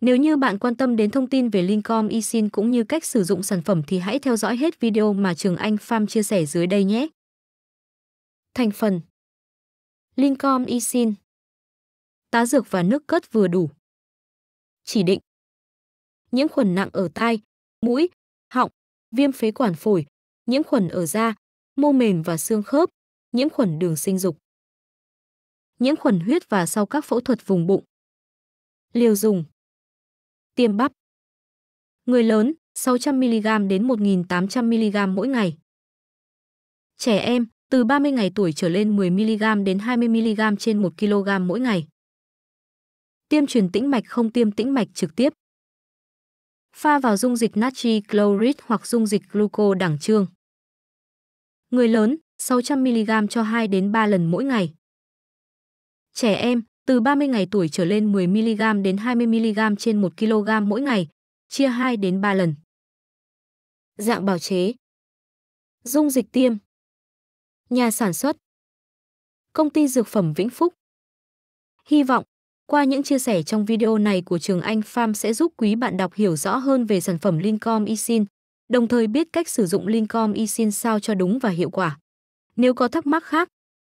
Nếu như bạn quan tâm đến thông tin về Lincom eSIM cũng như cách sử dụng sản phẩm thì hãy theo dõi hết video mà Trường Anh Farm chia sẻ dưới đây nhé. Thành phần Lincom eSIM Tá dược và nước cất vừa đủ Chỉ định Nhiễm khuẩn nặng ở tai, mũi, họng, viêm phế quản phổi, nhiễm khuẩn ở da, mô mềm và xương khớp, nhiễm khuẩn đường sinh dục. Nhiễm khuẩn huyết và sau các phẫu thuật vùng bụng. Liều dùng Tiêm bắp. Người lớn, 600mg đến 1.800mg mỗi ngày. Trẻ em, từ 30 ngày tuổi trở lên 10mg đến 20mg trên 1 kg mỗi ngày. Tiêm truyền tĩnh mạch không tiêm tĩnh mạch trực tiếp. Pha vào dung dịch natri chloride hoặc dung dịch gluco đẳng trương. Người lớn, 600mg cho 2 đến 3 lần mỗi ngày. Trẻ em, từ 30 ngày tuổi trở lên 10mg đến 20mg trên 1 kg mỗi ngày, chia 2 đến 3 lần. Dạng bào chế Dung dịch tiêm Nhà sản xuất Công ty Dược phẩm Vĩnh Phúc Hy vọng, qua những chia sẻ trong video này của Trường Anh Farm sẽ giúp quý bạn đọc hiểu rõ hơn về sản phẩm Lincom Esin, đồng thời biết cách sử dụng Lincom Esin sao cho đúng và hiệu quả. Nếu có thắc mắc khác,